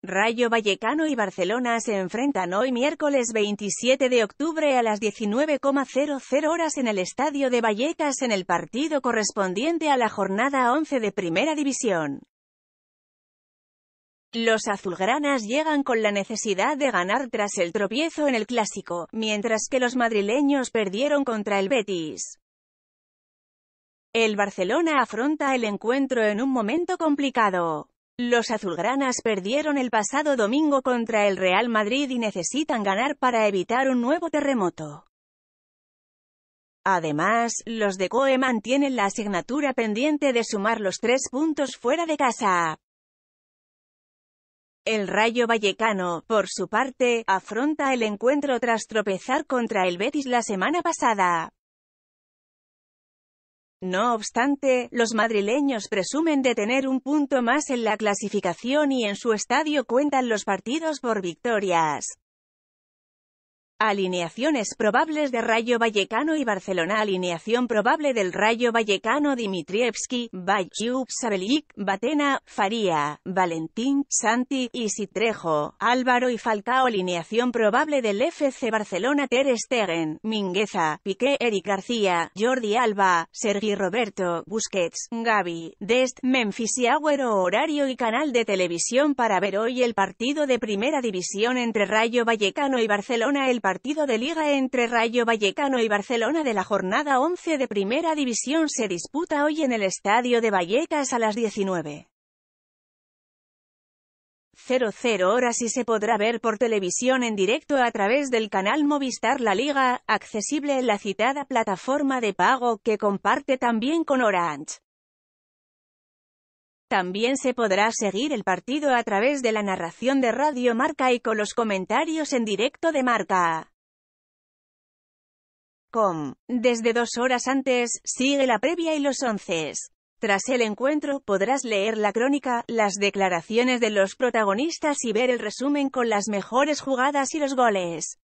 Rayo Vallecano y Barcelona se enfrentan hoy miércoles 27 de octubre a las 19,00 horas en el Estadio de Vallecas en el partido correspondiente a la jornada 11 de Primera División. Los azulgranas llegan con la necesidad de ganar tras el tropiezo en el Clásico, mientras que los madrileños perdieron contra el Betis. El Barcelona afronta el encuentro en un momento complicado. Los azulgranas perdieron el pasado domingo contra el Real Madrid y necesitan ganar para evitar un nuevo terremoto. Además, los de COE mantienen la asignatura pendiente de sumar los tres puntos fuera de casa. El Rayo Vallecano, por su parte, afronta el encuentro tras tropezar contra el Betis la semana pasada. No obstante, los madrileños presumen de tener un punto más en la clasificación y en su estadio cuentan los partidos por victorias. Alineaciones probables de Rayo Vallecano y Barcelona Alineación probable del Rayo Vallecano Dimitrievski, Bayub, Sabelik, Batena, Faría, Valentín, Santi, y Isitrejo, Álvaro y Falcao Alineación probable del FC Barcelona Ter Stegen, Mingueza, Piqué, Eric García, Jordi Alba, Sergi Roberto, Busquets, Gaby, Dest, Memphis y Agüero Horario y canal de televisión para ver hoy el partido de Primera División entre Rayo Vallecano y Barcelona partido de liga entre Rayo Vallecano y Barcelona de la jornada 11 de Primera División se disputa hoy en el Estadio de Vallecas a las 19.00 horas y se podrá ver por televisión en directo a través del canal Movistar La Liga, accesible en la citada plataforma de pago que comparte también con Orange. También se podrá seguir el partido a través de la narración de Radio Marca y con los comentarios en directo de Marca. Com. Desde dos horas antes, sigue la previa y los once. Tras el encuentro podrás leer la crónica, las declaraciones de los protagonistas y ver el resumen con las mejores jugadas y los goles.